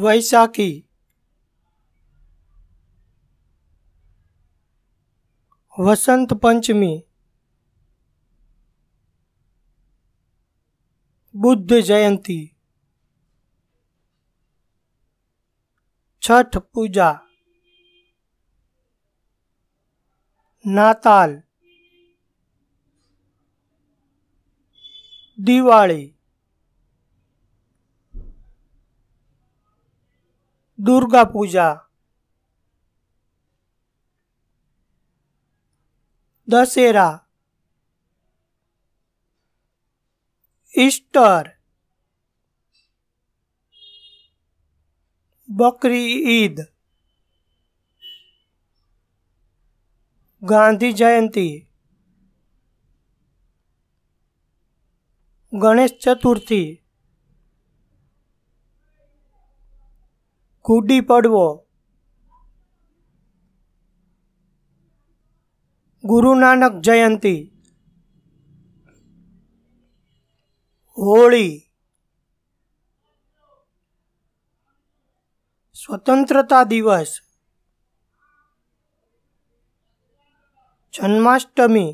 वैशाखी वसंत पंचमी बुद्ध जयंती छठ पूजा नाताल दिवाली दुर्गा पूजा दशहरा ईस्टर बकरी ईद गांधी जयंती गणेश चतुर्थी गुड़ी पड़वो गुरु नानक जयंती होली स्वतंत्रता दिवस जन्माष्टमी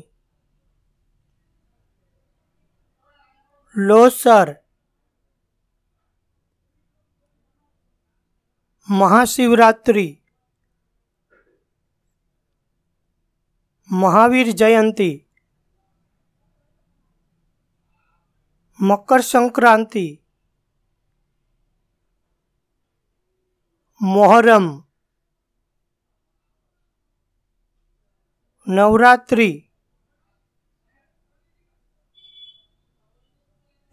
लोसर महाशिवरात्रि महावीर जयंती मकर संक्रांति मोहरम नवरात्रि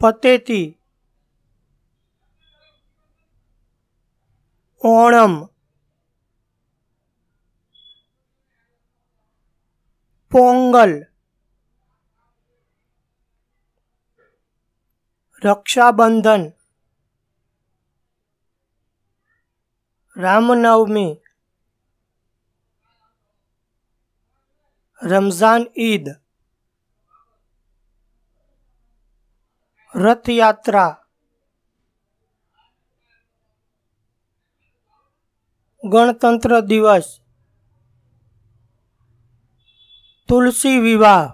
पतेती ओणम पोंगल रक्षाबंधन रामनवमी रमज़ान ईद रथ यात्रा ગણતંત્ર દિવસ તુલસી વિવાહ